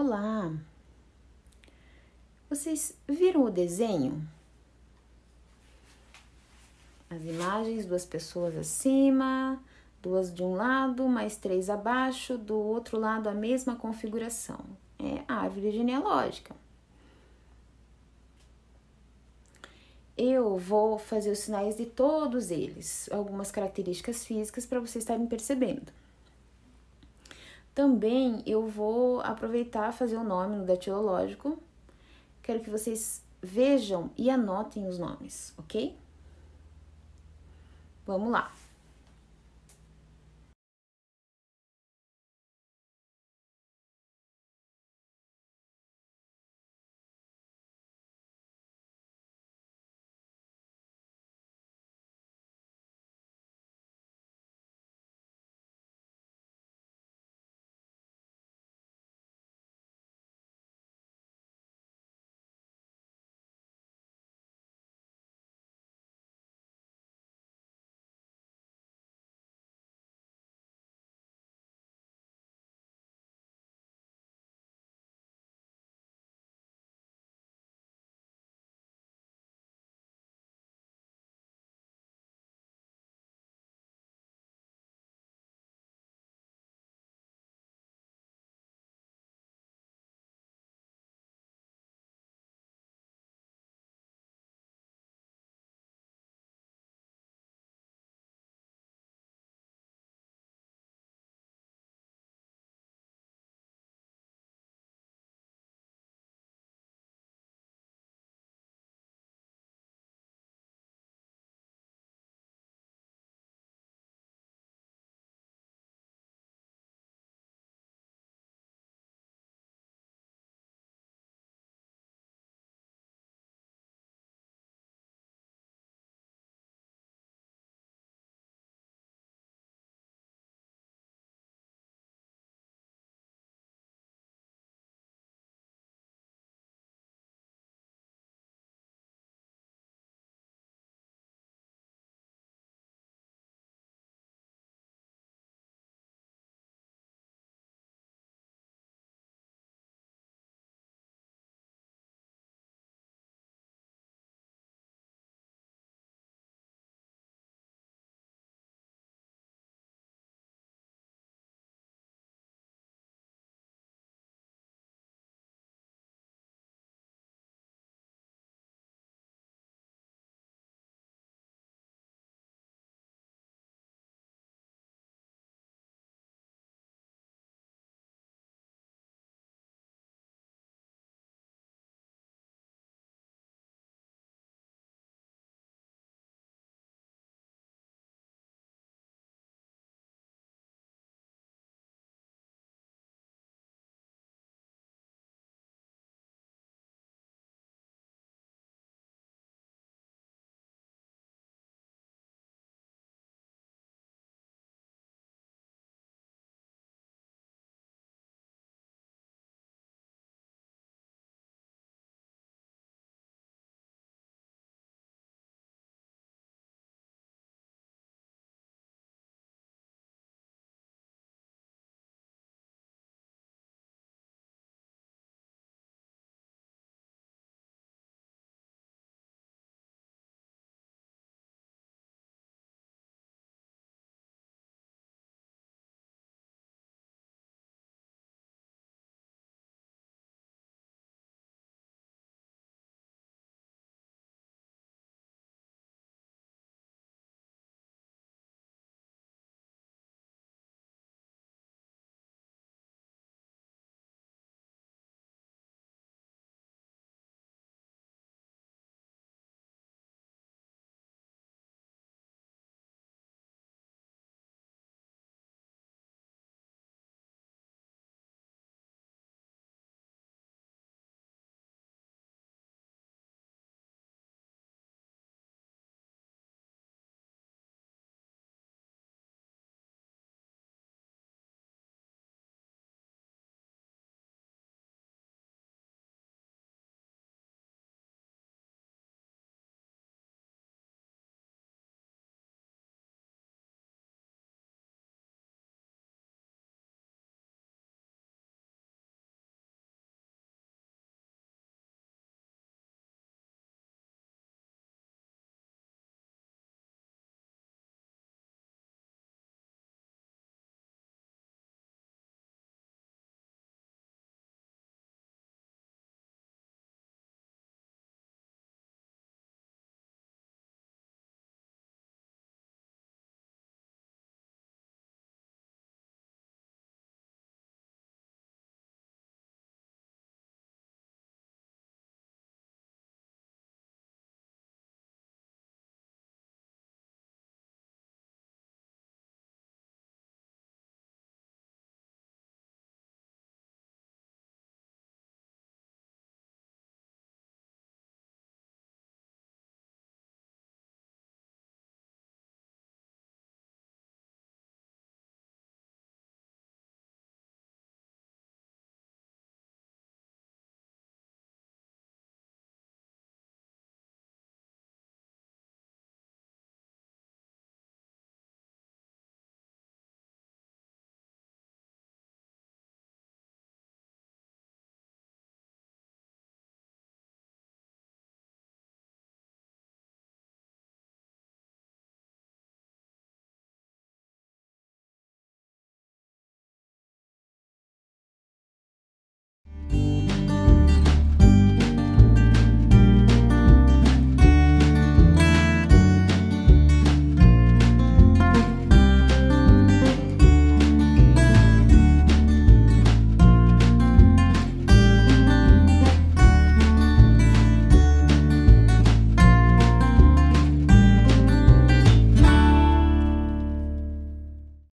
Olá! Vocês viram o desenho? As imagens, duas pessoas acima, duas de um lado, mais três abaixo, do outro lado a mesma configuração. É a árvore genealógica. Eu vou fazer os sinais de todos eles, algumas características físicas para vocês estarem percebendo. Também eu vou aproveitar fazer o nome no datilológico. Quero que vocês vejam e anotem os nomes, ok? Vamos lá.